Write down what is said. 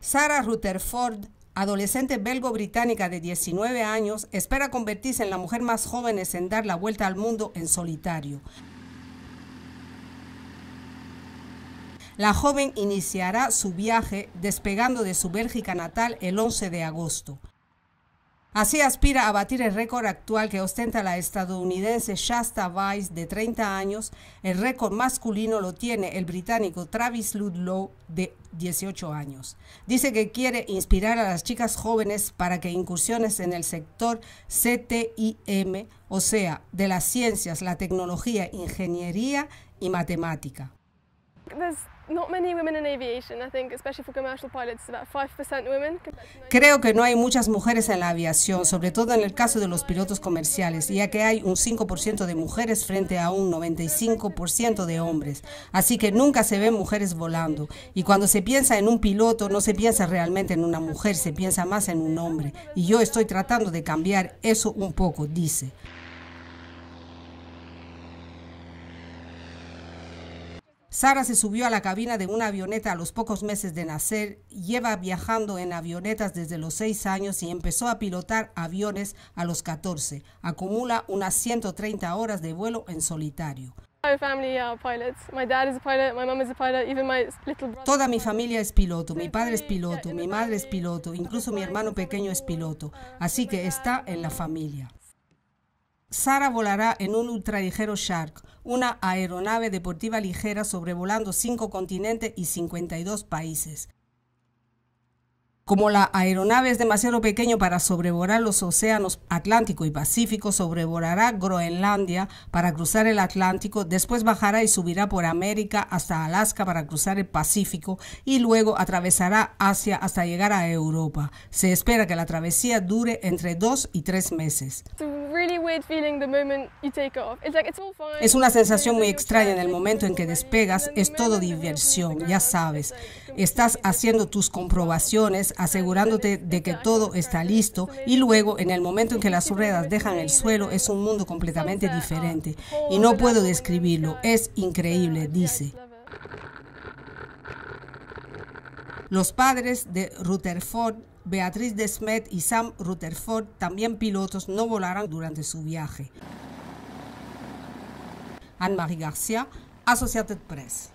Sarah Rutherford, adolescente belgo-británica de 19 años, espera convertirse en la mujer más joven en dar la vuelta al mundo en solitario. La joven iniciará su viaje despegando de su Bélgica natal el 11 de agosto. Así aspira a batir el récord actual que ostenta la estadounidense Shasta Vice de 30 años. El récord masculino lo tiene el británico Travis Ludlow de 18 años. Dice que quiere inspirar a las chicas jóvenes para que incursiones en el sector CTIM, o sea, de las ciencias, la tecnología, ingeniería y matemática. Pues, Creo que no hay muchas mujeres en la aviación, sobre todo en el caso de los pilotos comerciales, ya que hay un 5% de mujeres frente a un 95% de hombres. Así que nunca se ven mujeres volando. Y cuando se piensa en un piloto, no se piensa realmente en una mujer, se piensa más en un hombre. Y yo estoy tratando de cambiar eso un poco, dice. Sara se subió a la cabina de una avioneta a los pocos meses de nacer, lleva viajando en avionetas desde los 6 años y empezó a pilotar aviones a los 14. Acumula unas 130 horas de vuelo en solitario. Toda mi familia es piloto, mi padre es piloto, mi madre es piloto, incluso mi hermano pequeño es piloto, así que está en la familia. Sara volará en un ultraligero Shark, una aeronave deportiva ligera sobrevolando cinco continentes y 52 países como la aeronave es demasiado pequeño para sobrevolar los océanos Atlántico y Pacífico, sobrevolará Groenlandia para cruzar el Atlántico, después bajará y subirá por América hasta Alaska para cruzar el Pacífico y luego atravesará Asia hasta llegar a Europa. Se espera que la travesía dure entre dos y tres meses. Es una sensación muy extraña en el momento en que despegas, es todo diversión, ya sabes estás haciendo tus comprobaciones, asegurándote de que todo está listo y luego en el momento en que las ruedas dejan el suelo es un mundo completamente diferente y no puedo describirlo, es increíble, dice. Los padres de Rutherford Beatriz Desmet y Sam Rutherford, también pilotos, no volarán durante su viaje. marie Garcia, Associated Press.